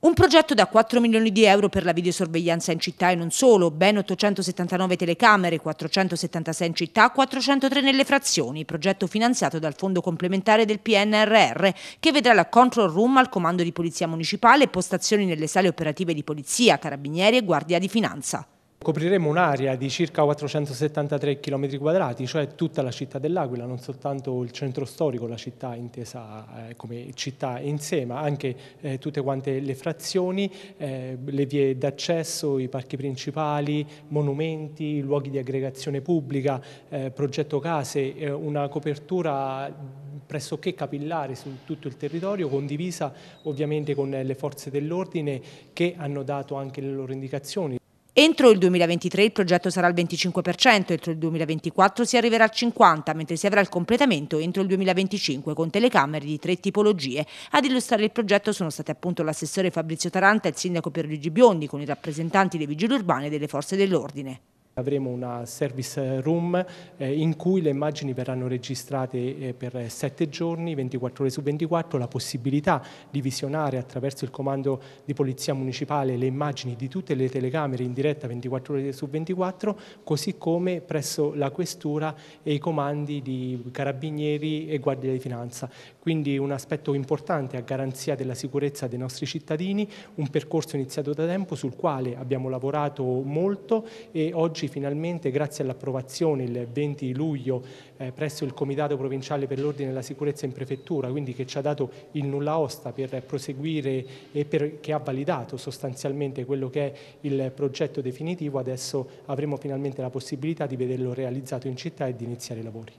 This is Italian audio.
Un progetto da 4 milioni di euro per la videosorveglianza in città e non solo, ben 879 telecamere, 476 in città, 403 nelle frazioni, progetto finanziato dal Fondo Complementare del PNRR che vedrà la control room al Comando di Polizia Municipale e postazioni nelle sale operative di polizia, carabinieri e guardia di finanza. Copriremo un'area di circa 473 km quadrati, cioè tutta la città dell'Aquila, non soltanto il centro storico, la città intesa eh, come città in sé, ma anche eh, tutte quante le frazioni, eh, le vie d'accesso, i parchi principali, monumenti, luoghi di aggregazione pubblica, progetto case, una copertura pressoché capillare su tutto il territorio, condivisa ovviamente con le forze dell'ordine che hanno dato anche le loro indicazioni. Entro il 2023 il progetto sarà al 25%, entro il 2024 si arriverà al 50%, mentre si avrà il completamento entro il 2025 con telecamere di tre tipologie. Ad illustrare il progetto sono stati appunto l'assessore Fabrizio Taranta e il sindaco Pierluigi Biondi con i rappresentanti dei vigili urbani e delle forze dell'ordine. Avremo una service room eh, in cui le immagini verranno registrate eh, per 7 giorni, 24 ore su 24, la possibilità di visionare attraverso il comando di polizia municipale le immagini di tutte le telecamere in diretta 24 ore su 24, così come presso la questura e i comandi di carabinieri e guardia di finanza. Quindi un aspetto importante a garanzia della sicurezza dei nostri cittadini, un percorso iniziato da tempo sul quale abbiamo lavorato molto e oggi oggi finalmente, grazie all'approvazione il 20 luglio eh, presso il Comitato Provinciale per l'Ordine e la Sicurezza in Prefettura, quindi che ci ha dato il nulla osta per proseguire e per, che ha validato sostanzialmente quello che è il progetto definitivo, adesso avremo finalmente la possibilità di vederlo realizzato in città e di iniziare i lavori.